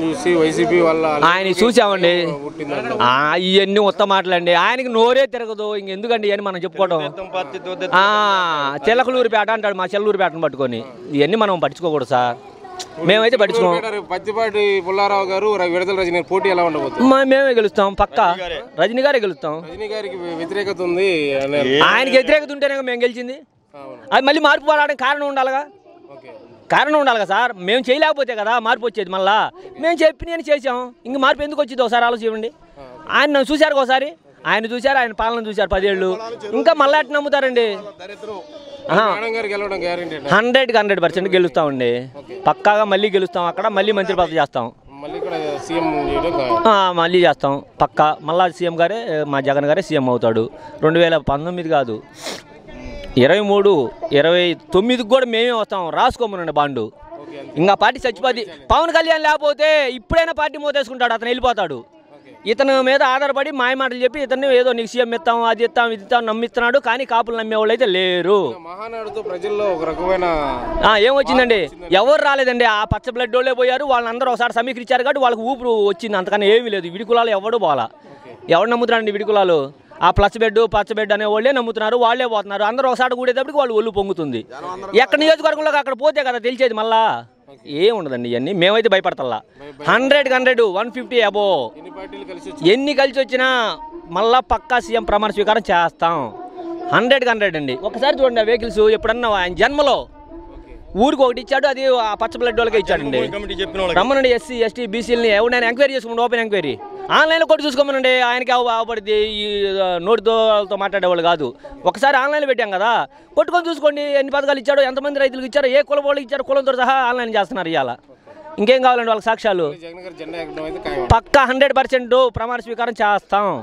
చూసి వైసీపీ వల్ల ఆయన చూసామండి ఇవన్నీ మొత్తం మాటలండి ఆయనకి నోరే తిరగదు ఇంకెందుకండి ఇవన్నీ మనం చెప్పుకోవడం పేట అంటాడు మా పేటను పట్టుకొని ఇవన్నీ మనం పట్టించుకోకూడదు సార్ మేమైతే పట్టించుకోం పత్తిపాటి పుల్లారావు గారు విడుదల రజనీ పోటీ ఎలా ఉండబోతుంది మేమే గెలుస్తాం పక్క రజనీ గారే గెలుస్తాం రజనీ గారికి వ్యతిరేకత ఉంది ఆయనకి వ్యతిరేకత ఉంటేనే మేము గెలిచింది అది మళ్ళీ మార్పు పోరాడడానికి కారణం ఉండాలిగా కారణం ఉండాలి కదా సార్ మేము చేయలేకపోతే కదా మార్పు వచ్చేది మళ్ళా మేము చెప్పి నేను చేసాం ఇంక మార్పు ఎందుకు వచ్చింది ఒకసారి ఆలోచించండి ఆయన నన్ను చూశారు ఒకసారి ఆయన చూశారు ఆయన పాలన చూశారు పదేళ్ళు ఇంకా మళ్ళా అట్లా నమ్ముతారండి కి హండ్రెడ్ పర్సెంట్ గెలుస్తామండి పక్కాగా మళ్ళీ గెలుస్తాం అక్కడ మళ్ళీ మంత్రి పదవి చేస్తాం మళ్ళీ చేస్తాం పక్కా మళ్ళా సీఎం గారే మా జగన్ గారే సీఎం అవుతాడు రెండు వేల పంతొమ్మిది కాదు ఇరవై మూడు ఇరవై తొమ్మిదికి కూడా మేమే వస్తాం రాసుకోమనండి బాండు ఇంకా పార్టీ చచ్చిపోతే పవన్ కళ్యాణ్ లేకపోతే ఇప్పుడైనా పార్టీ మోతేసుకుంటాడు అతను వెళ్ళిపోతాడు ఇతను మీద ఆధారపడి మాయ మాటలు చెప్పి ఇతను ఏదో నీకు సీఎం ఇస్తాం అది ఇస్తాం ఇది ఇస్తాం నమ్మిస్తున్నాడు కానీ కాపులు వాళ్ళు అయితే లేరు మహానాడుతో ప్రజల్లో ఒక రకమైన ఏమొచ్చిందండి ఎవరు రాలేదండి ఆ పచ్చ బ్లడ్ వాళ్ళే పోయారు వాళ్ళందరూ ఒకసారి సమీకరించారు కాబట్టి వాళ్ళకి ఊపిరి వచ్చింది అంతకన్నా ఏమీ లేదు విడికులాలు ఎవడు పోలా ఎవరు నమ్ముతున్నాడు విడికులాలు ఆ పచ్చ బెడ్ అనే వాళ్ళే నమ్ముతున్నారు వాళ్ళే పోతున్నారు అందరూ ఒకసారి కూడేటప్పటికి వాళ్ళు ఒళ్ళు పొంగుతుంది ఎక్కడ నియోజకవర్గంలో అక్కడ పోతే కదా తెలిసేది మళ్ళా ఉండదండి ఇవన్నీ మేమైతే భయపడతల్లా హండ్రెడ్ హండ్రెడ్ వన్ ఫిఫ్టీ అబో ఎన్ని కలిసి వచ్చినా మళ్ళా పక్కా సీఎం ప్రమాణ స్వీకారం చేస్తాం హండ్రెడ్ హండ్రెడ్ అండి ఒకసారి చూడండి ఆ వెహికల్స్ ఎప్పుడన్నా ఆయన జన్మలో ఊరికి ఒకటి ఇచ్చాడు అది ఆ పచ్చ బ్లడ్ వాళ్ళకి ఇచ్చాడండి రమ్మనండి ఎస్సీ ఎస్టీ బీసీలని ఎవరైనా ఎంక్వైరీ చేసుకుంటే ఓపెన్ ఎంక్వైరీ ఆన్లైన్లో కొట్టి చూసుకోమనండి ఆయనకి అవపడింది ఈ నోటితో మాట్లాడేవాళ్ళు కాదు ఒకసారి ఆన్లైన్లో పెట్టాం కదా కొట్టుకొని చూసుకోండి ఎన్ని పథకాలు ఇచ్చాడో ఎంతమంది రైతులకు ఇచ్చారో ఏ కుల వాళ్ళు ఇచ్చారో కులంతో సహా ఆన్లైన్ చేస్తున్నారు ఇవాళ ఇంకేం కావాలండి వాళ్ళ సాక్ష్యాలు పక్కా హండ్రెడ్ పర్సెంట్ ప్రమాణ స్వీకారం చేస్తాం